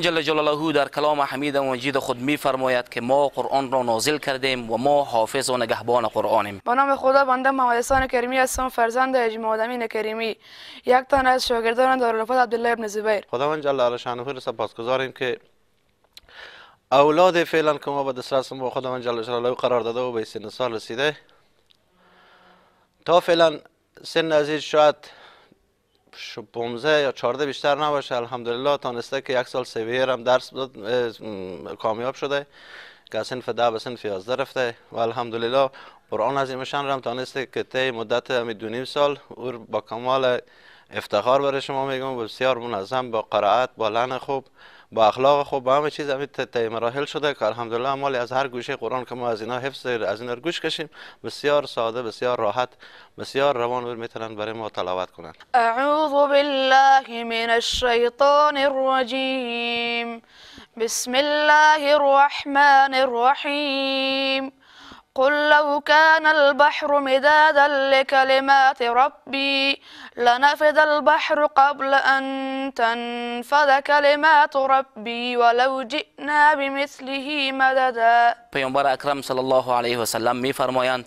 خداوند جل جلاله در کلام حمید و مجید خود میفرماید که ما قرآن را نازل کردیم و ما حافظ و نگهبان قرآنیم با نام خدا بنده محمد احسان کریمی هستم فرزند اجماع آدمین کریمی یک تن از شاگردان دارالوفت عبدالله ابن زبیر خداوند جل علا شانه را سپاسگزاریم که اولاد فعلا که ما به دسترس ما خداوند جل جلاله قرار داده و به سن سال رسیده تا فعلا سن عزیز شاید 15 یا 14 بیشتر نباشه الحمدلله تانسته که یک سال سویر هم درس کامیاب شده که سنف ده به سنف یازده رفته و الحمدلله قرآن عظیمشان هم تانسته که طی مدت همی دو سال او با کمال افتخار برای شما میگم بسیار منظم با قرائت با لحن خوب با اخلاق خوب با همه چیز همین طی مراحل شده که الحمدلله مال از هر گوشه قرآن که ما از اینا حفظ از اینا گوش کشیم بسیار ساده بسیار راحت بسیار روان بر میتونن برای ما تلاوت کنن اعوذ بالله من الشیطان الرجیم بسم الله الرحمن الرحیم قل لو كان البحر مدادا لكلمات ربي لنفذ البحر قبل أن تنفذ كلمات ربي ولو جئنا بمثله مددا پیامبر اکرم صلی الله علیه و سلم میفرمایند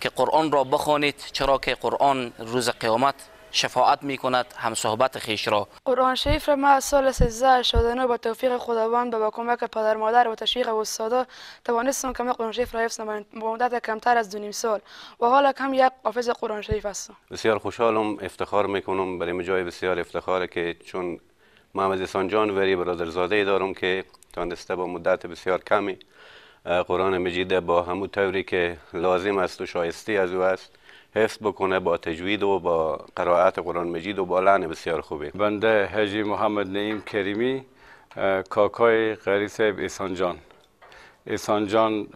که قرآن را بخوانید چرا که قرآن روز قیامت شفاعت می کند هم صحبت خیش را قرآن شریف را ما سال 13 با توفیق خداوند و با کمک پدر مادر و تشویق استادا توانستم که قرآن شریف را حفظ با مدت کمتر از دو سال و حالا کم یک حافظ قرآن شریف هستم بسیار خوشحالم افتخار میکنم برای جای بسیار افتخاره که چون محمد احسان جان وری برادرزاده ای دارم که تانسته با مدت بسیار کمی قرآن مجید با همون طوری که لازم است و شایسته از او است حفظ بکنه با تجوید و با قرائت قرآن مجید و با لعن بسیار خوبه بنده حجی محمد نعیم کریمی کاکای غری صاحب احسان جان ایسان جان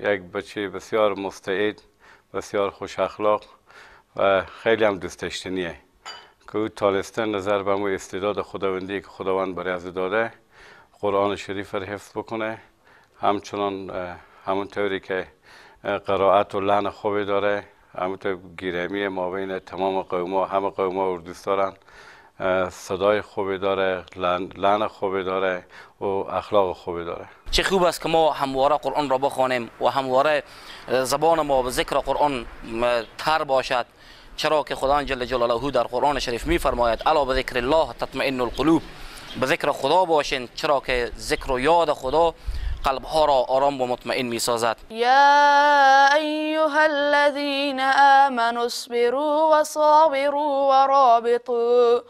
یک بچه بسیار مستعد بسیار خوش اخلاق و خیلی هم دوست داشتنیه که او تالسته نظر به اون استعداد خداوندی که خداوند برای از داره قرآن شریف را حفظ بکنه همچنان همون طوری که قرائت و لحن خوبی داره همونطور گیرمی ما بین تمام قوما همه قوما دوست دارن صدای خوبی داره لحن خوبی داره و اخلاق خوبی داره چه خوب است که ما همواره قرآن را بخوانیم و همواره زبان ما به ذکر قرآن تر باشد چرا که خدا جل جلاله در قرآن شریف فرماید الا به ذکر الله تطمئن القلوب به ذکر خدا باشین چرا که ذکر و یاد خدا قلب هرا آرام و مطمئن می سازد یا ایها الذین آمنوا اصبروا و صابروا و رابطوا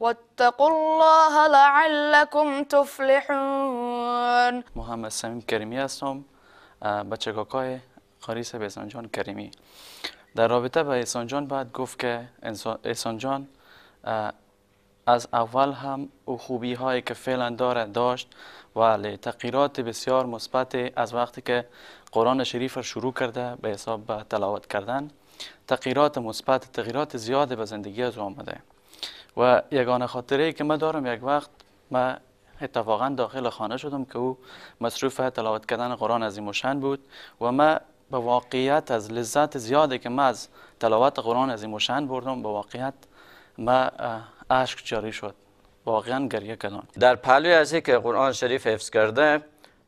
واتقوا الله لعلكم تفلحون محمد سمیم کریمی هستم بچه کاکای قریص به جان کریمی در رابطه به احسان جان باید گفت که احسان جان از اول هم او خوبی هایی که فعلا داره داشت ولی تغییرات بسیار مثبت از وقتی که قرآن شریف شروع کرده به حساب به تلاوت کردن تغییرات مثبت تغییرات زیادی به زندگی از آمده و یگانه خاطره که من دارم یک وقت من اتفاقا داخل خانه شدم که او مصروف تلاوت کردن قرآن از مشان بود و من به واقعیت از لذت زیادی که من از تلاوت قرآن از مشان بردم به واقعیت ما اشک جاری شد واقعا گریه کنان در پلوی ازی که قرآن شریف حفظ کرده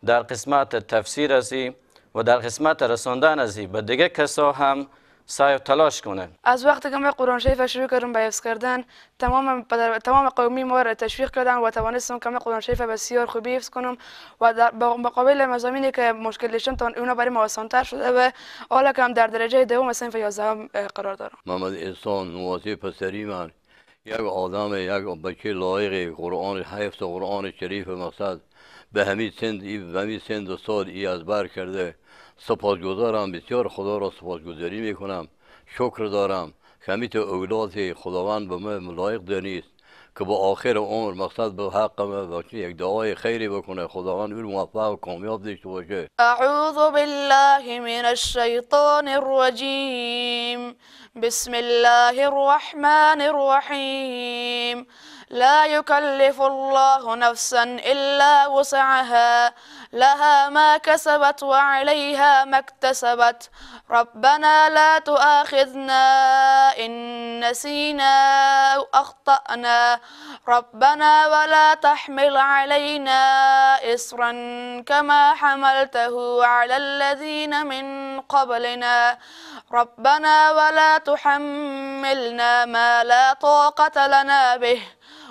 در قسمت تفسیر ازی و در قسمت رساندن ازی به دیگه کسا هم سعی و تلاش کنه از وقتی که من قرآن شریف شروع کردم به حفظ کردن تمام تمام قومی ما را تشویق کردن و توانستم که من قرآن شریف بسیار خوبی حفظ کنم و در مقابل مزامینی که مشکل داشتم تا اونا برای ما آسانتر شده و حالا که هم در درجه دوم صنف 11 قرار دارم محمد احسان نواسی پسری من یک آدم یک بچه لایق قرآن حفظ قرآن شریف مقصد به همین سند به همی سند و ای از بر کرده سپاسگزارم بسیار خدا را سپاسگزاری میکنم شکر دارم که همیت اولاد خداوند به من لایق دانیست که با آخر عمر مقصد به حق من باشه یک دعای خیری بکنه خداوند او موفق و کامیاب داشته باشه اعوذ بالله من الشیطان الرجیم بسم الله الرحمن الرحیم لا يكلف الله نفسا إلا وسعها لها ما كسبت وعليها ما اكتسبت ربنا لا تؤاخذنا إن نسينا أو أخطأنا ربنا ولا تحمل علينا إصرا كما حملته على الذين من قبلنا ربنا ولا تحملنا ما لا طاقة لنا به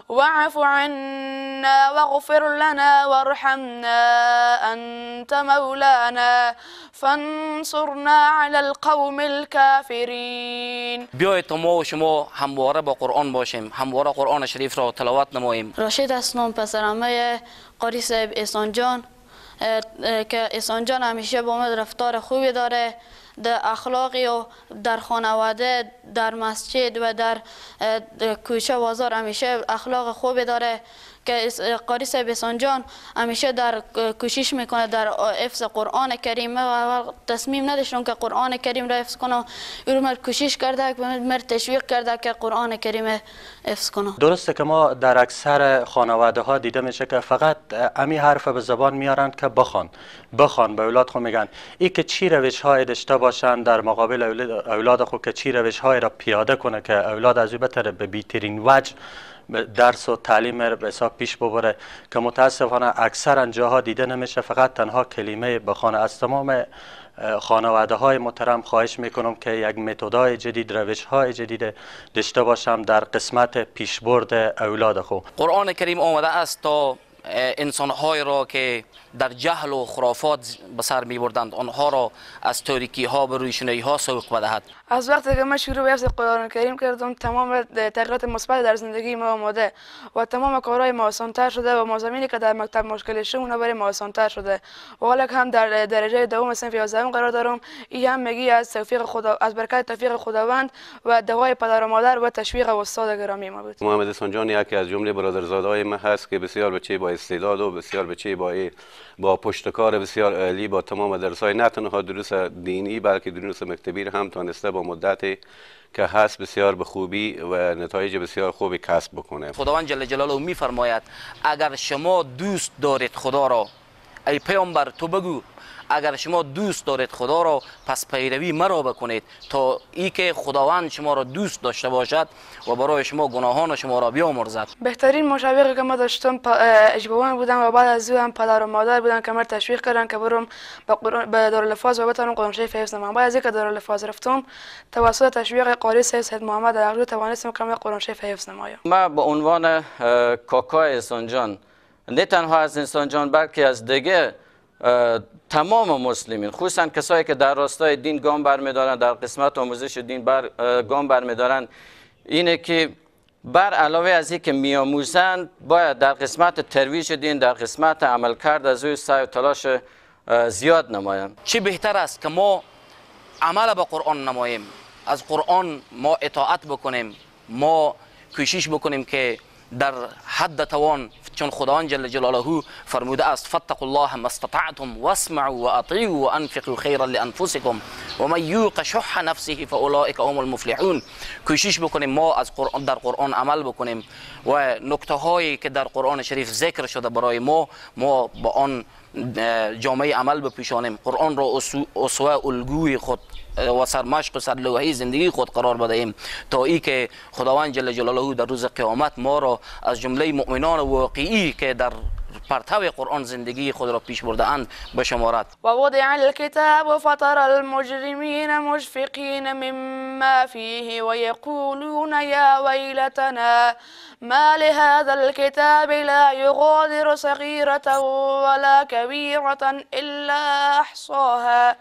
واعف عنا واغفر لنا وارحمنا أنت مولانا فانصرنا على القوم الكافرين بيوي تمو ما و شما همواره با قرآن باشیم همواره قرآن شریف را تلاوت نماییم راشد اسلام پسرمه قاري صاحب إسان جان اه، اه، که إسان جان همیشه با ما رفتار خوبی داره در اخلاقی و در خانواده در مسجد و در کوچه بازار همیشه اخلاق خوبی داره که قاری صاحب جان همیشه در کوشش میکنه در افز قرآن کریم و تصمیم نداشتون که قرآن کریم را حفظ کنه او مر کوشش کرده مر تشویق کرده که قرآن کریم حفظ کنه درسته که ما در اکثر خانواده ها دیده میشه که فقط امی حرف به زبان میارند که بخوان بخوان به اولاد خود میگن ای که چی روش های داشته باشند در مقابل اولاد خود که چی روش های را پیاده کنه که اولاد از به بیترین وجه درس و تعلیم به حساب پیش ببره که متاسفانه اکثر جاها دیده نمیشه فقط تنها کلمه بخانه از تمام خانواده های محترم خواهش میکنم که یک متدای جدید روش های جدید داشته باشم در قسمت پیشبرد اولاد خود قرآن کریم آمده است تا انسان انسانهایی را که در جهل و خرافات بسر می بردند آنها را از تاریکی ها به روی ها سوق بدهد از وقتی که من شروع به حفظ قرآن کریم کردم تمام تغییرات مثبت در زندگی ما آماده و تمام کارهای ما آسانتر شده و مزامینی که در مکتب اونا برای ما آسانتر شده و حالا که هم در درجه دوم صنف 11 قرار دارم این هم میگی از توفیق خدا از برکت توفیق خداوند و دوای پدر و مادر و تشویق استاد گرامی ما بود محمد سنجان یکی از جمله برادرزادهای ما هست که بسیار بچه با استعداد و بسیار بچه با با پشتکار بسیار عالی با تمام درس های نه تنها دروس دینی بلکه دروس مکتبی هم تانسته با مدت که هست بسیار به خوبی و نتایج بسیار خوبی کسب بکنه خداوند جل جلاله میفرماید اگر شما دوست دارید خدا را ای پیامبر تو بگو اگر شما دوست دارید خدا را پس پیروی مرا بکنید تا ای که خداوند شما را دوست داشته باشد و برای شما گناهان شما را بیامرزد بهترین مشاوقی که ما داشتم اجبوان بودم و بعد از او هم پدر و مادر بودن که مرا تشویق کردن که برم به دارالفاظ و بتانم قرآن شریف حفظ نمم بعد از اینکه رفتم توسط تشویق قاری سید سید محمد عقلو توانستم که قرآن شریف حفظ نمایم من به عنوان کاکا احسان جان نه تنها از انسان جان بلکه از دیگه تمام مسلمین خصوصا کسایی که در راستای دین گام برمیدارند در قسمت آموزش دین بر گام برمیدارند اینه که بر علاوه از اینکه میآموزند باید در قسمت ترویج دین در قسمت عمل کرد از روی سعی و تلاش زیاد نمایند چی بهتر است که ما عمل به قرآن نماییم از قرآن ما اطاعت بکنیم ما کوشش بکنیم که در حد توان چون خداوند جل جلاله فرموده است فتقوا الله ما استطعتم واسمعوا واطيعوا وانفقوا خیرا لانفسكم ومن يوق شح نفسه فاولئك هم المفلحون کوشش بکنیم ما از قرآن در قرآن عمل بکنیم و نکته هایی که در قرآن شریف ذکر شده برای ما ما با آن جامعه عمل بپیشانیم قرآن را اسوه الگوی خود و سرمشق و سرلوحی زندگی خود قرار بدهیم تا ای که خداوند جل جلاله در روز قیامت ما را از جمله مؤمنان واقعی که در پرتو قرآن زندگی خود را پیش برده اند بشمارد و وضع الكتاب فطر المجرمین مشفقین مما فیه و یقولون یا ویلتنا ما لهذا الكتاب لا یغادر صغیرتا ولا كبيرة إلا أحصاها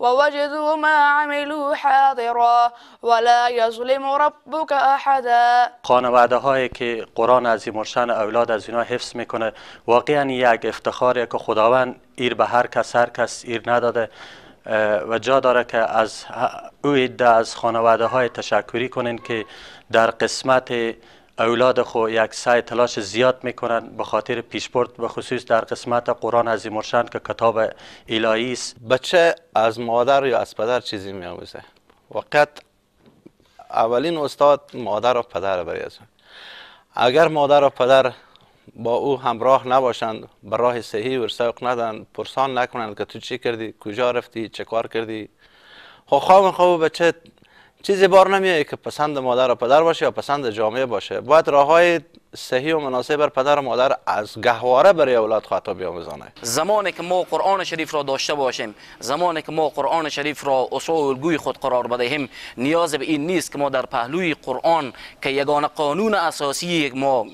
ووجدوا ما عملوا حاضرا ولا يظلم ربک احدا خانواده هایی که قرآن از مرشان اولاد از اینا حفظ میکنه واقعا یک افتخاری که خداوند ایر به هر کس هر کس ایر نداده و جا داره که از او از خانواده های تشکری کنین که در قسمت اولاد خو یک سعی تلاش زیاد میکنن به خاطر پیشبرد و خصوص در قسمت قرآن عظیم مرشد که کتاب الهی است بچه از مادر یا از پدر چیزی میآموزه وقت اولین استاد مادر و پدر برای اگر مادر و پدر با او همراه نباشند به راه صحیح ورسوق ندن پرسان نکنند که تو چی کردی کجا رفتی چه کار کردی خو خواب خواب بچه چیزی بار نمیایه که پسند مادر و پدر باشه یا پسند جامعه باشه باید راه های صحیح و مناسب بر پدر و مادر از گهواره برای اولاد خطا بیاموزانه زمانی که ما قرآن شریف را داشته باشیم زمانی که ما قرآن شریف را اصول الگوی خود قرار بدهیم نیاز به این نیست که ما در پهلوی قرآن که یگانه قانون اساسی ما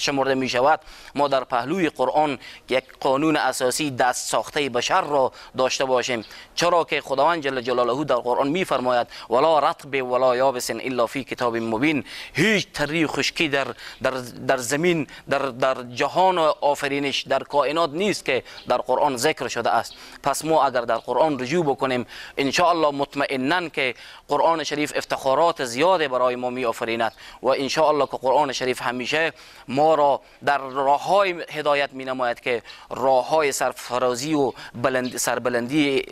شمرده می شود ما در پهلوی قرآن یک قانون اساسی دست ساخته بشر را داشته باشیم چرا که خداوند جل جلاله در قرآن می فرماید ولا رطب ولا یابس الا فی کتاب مبین هیچ تری خشکی در, در, در زمین در, در جهان آفرینش در کائنات نیست که در قرآن ذکر شده است پس ما اگر در قرآن رجوع بکنیم ان الله مطمئنا که قرآن شریف افتخارات زیاده برای ما می آفریند و ان الله که قرآن شریف همیشه ما را در راه های هدایت می نماید که راه های سرفرازی و بلند سربلندی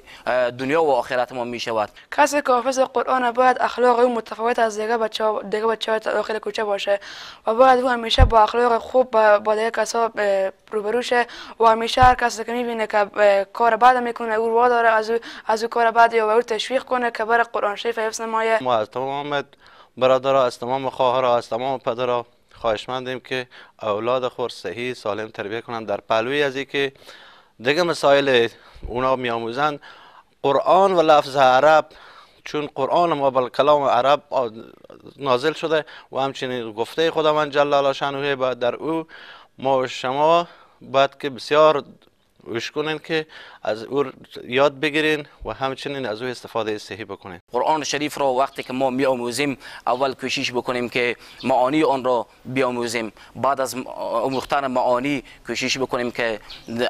دنیا و آخرت ما می شود کسی که حافظ قرآن باید اخلاق متفاوت از دیگه بچه دیگه بچه داخل کوچه باشه و باید او همیشه با اخلاق خوب با دیگه کسا روبرو شه و همیشه هر کسی که بینه که کار بعد میکنه او روا داره از او از او کار بعد یا او تشویق کنه که بر قرآن شریف حفظ نمایه ما از تمام برادرها از تمام خواهرها از تمام خواهشمندیم که اولاد خور صحیح سالم تربیه کنند در پلوی از که دیگه مسائل اونا میآموزند قرآن و لفظ عرب چون قرآن ما بل کلام عرب نازل شده و همچنین گفته خداوند جل شنوه با در او ما و شما باید که بسیار وش کنین که از او یاد بگیرین و همچنین از او استفاده صحیح بکنین قرآن شریف را وقتی که ما آموزیم، اول کوشش بکنیم که معانی آن را بیاموزیم بعد از آموختن معانی کوشش بکنیم که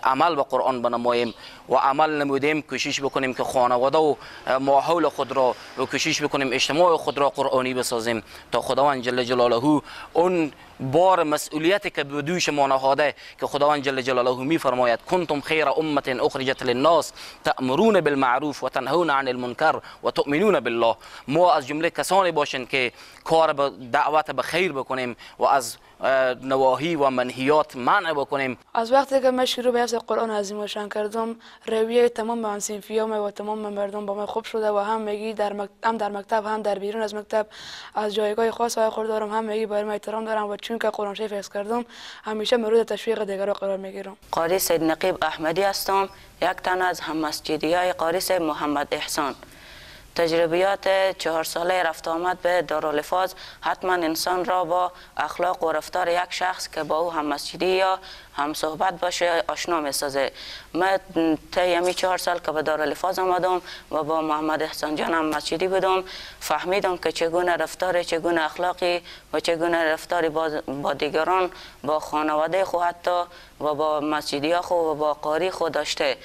عمل به قرآن بنماییم و عمل نمودیم کوشش بکنیم که خانواده و ماحول خود را و کوشش بکنیم اجتماع خود را قرآنی بسازیم تا خداوند جل جلاله اون بار مسئولیتی که به دوش ما که خداوند جل جلاله می فرماید کنتم خیر امت اخرجت للناس تأمرون بالمعروف و تنهون عن المنکر و تؤمنون بالله ما از جمله کسانی باشند که کار به دعوت به خیر بکنیم و از نواهی و منهیات منع بکنیم از وقتی که من شروع به حفظ قرآن شان کردم رویه تمام می و تمام مردم با من خوب شده و هم میگی در مکتب هم در مکتب هم در بیرون از مکتب از جایگاه خاص های خوردارم هم میگی برای احترام دارم و چون که قرآن شریف کردم همیشه مورد تشویق دیگران قرار میگیرم قاری سید نقیب احمدی هستم یک تن از هم مسجدی قاری سید محمد احسان تجربیات چهار ساله رفت آمد به دارالفاظ حتما انسان را با اخلاق و رفتار یک شخص که با او هم مسجدی یا هم صحبت باشه آشنا می سازه من تیمی چهار سال که به دارالفاظ آمدم و با محمد احسان جان هم مسجدی بودم فهمیدم که چگونه رفتار چگونه اخلاقی و چگونه رفتاری با دیگران با خانواده خود حتی و با مسجدی خود و با قاری خود داشته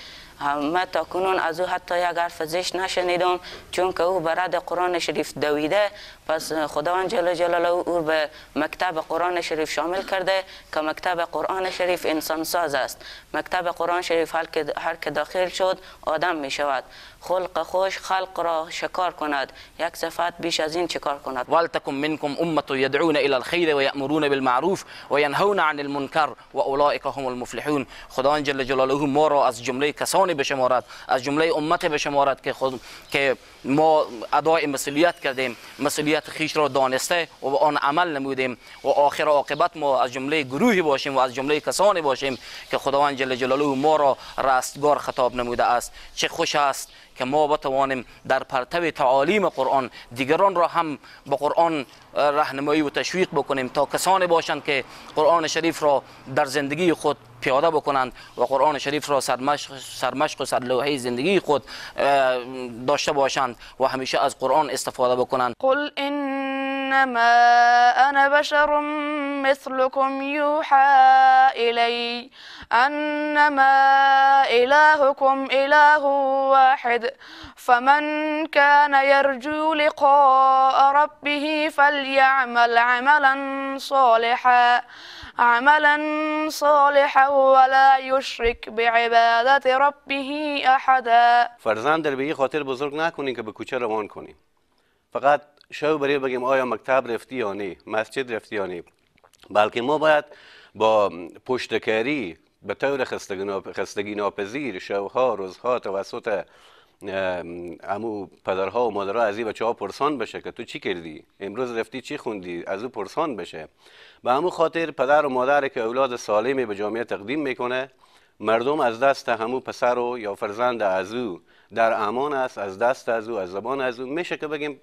ما تا از او حتی یک حرف نشنیدم چون که او براد قرآن شریف دویده پس خداوند جل جلاله او به مکتب قرآن شریف شامل کرده که مکتب قرآن شریف انسان ساز است مکتب قرآن شریف هر که داخل شد آدم می شود خلق خوش خلق را شکار کند یک صفت بیش از این چکار کند ولتکم منکم امه یدعون الی الخیر و بالمعروف و عن المنكر و هم المفلحون خداوند جل جلاله ما را از جمله کسانی بشمارد از جمله امت بشمارد که خود که ما ادای مسئولیت کردیم مسئولیت خیش را دانسته و به آن عمل نمودیم و آخر عاقبت ما از جمله گروهی باشیم و از جمله کسانی باشیم که خداوند جل جلاله ما را رستگار خطاب نموده است چه خوش است که ما بتوانیم در پرتو تعالیم قرآن دیگران را هم به قرآن رهنمایی و تشویق بکنیم تا کسانی باشند که قرآن شریف را در زندگی خود پیاده بکنند و قرآن شریف را سرمشق, سرمشق و سرلوحه زندگی خود داشته باشند و همیشه از قرآن استفاده بکنند قل إنما أنا بشر مثلكم يوحى إلي أنما إلهكم إله واحد فمن كان يرجو لقاء ربه فليعمل عملا صالحا عملا صالحا ولا يشرك بعبادة ربه أحدا فرزان در به خاطر بزرگ نكونين كبه به روان کنین فقط شاید برای بگیم آیا مکتب رفتی یا نه مسجد رفتی یا نه بلکه ما باید با پشتکاری به طور خستگی ناپذیر شوها روزها توسط امو پدرها و مادرها از این بچه ها پرسان بشه که تو چی کردی امروز رفتی چی خوندی از او پرسان بشه به همو خاطر پدر و مادر که اولاد سالمی به جامعه تقدیم میکنه مردم از دست همو پسر و یا فرزند از او در امان است از دست از او از زبان از او میشه که بگیم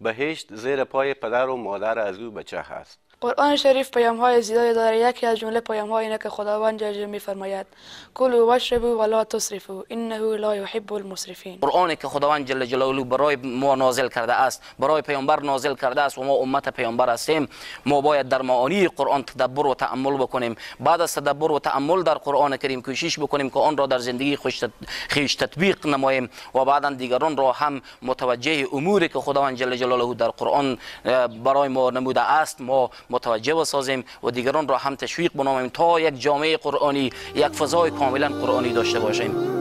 بهشت زیر پای پدر و مادر از او بچه هست قرآن شریف پیام های زیادی داره یکی از جمله پیام های اینه که خداوند جل جلاله میفرماید کل و شربو و لا تصرفو انه لا يحب المصرفین قرآنی که خداوند جل جلاله برای ما نازل کرده است برای پیامبر نازل کرده است و ما امت پیامبر هستیم ما باید در معانی قرآن تدبر و تأمل بکنیم بعد از تدبر و تأمل در قرآن کریم کوشش بکنیم که آن را در زندگی خویش تطبیق نماییم و بعدا دیگران را هم متوجه اموری که خداوند جل جلاله در قرآن برای ما نموده است ما متوجه بسازیم و دیگران را هم تشویق بنامیم تا یک جامعه قرآنی یک فضای کاملا قرآنی داشته باشیم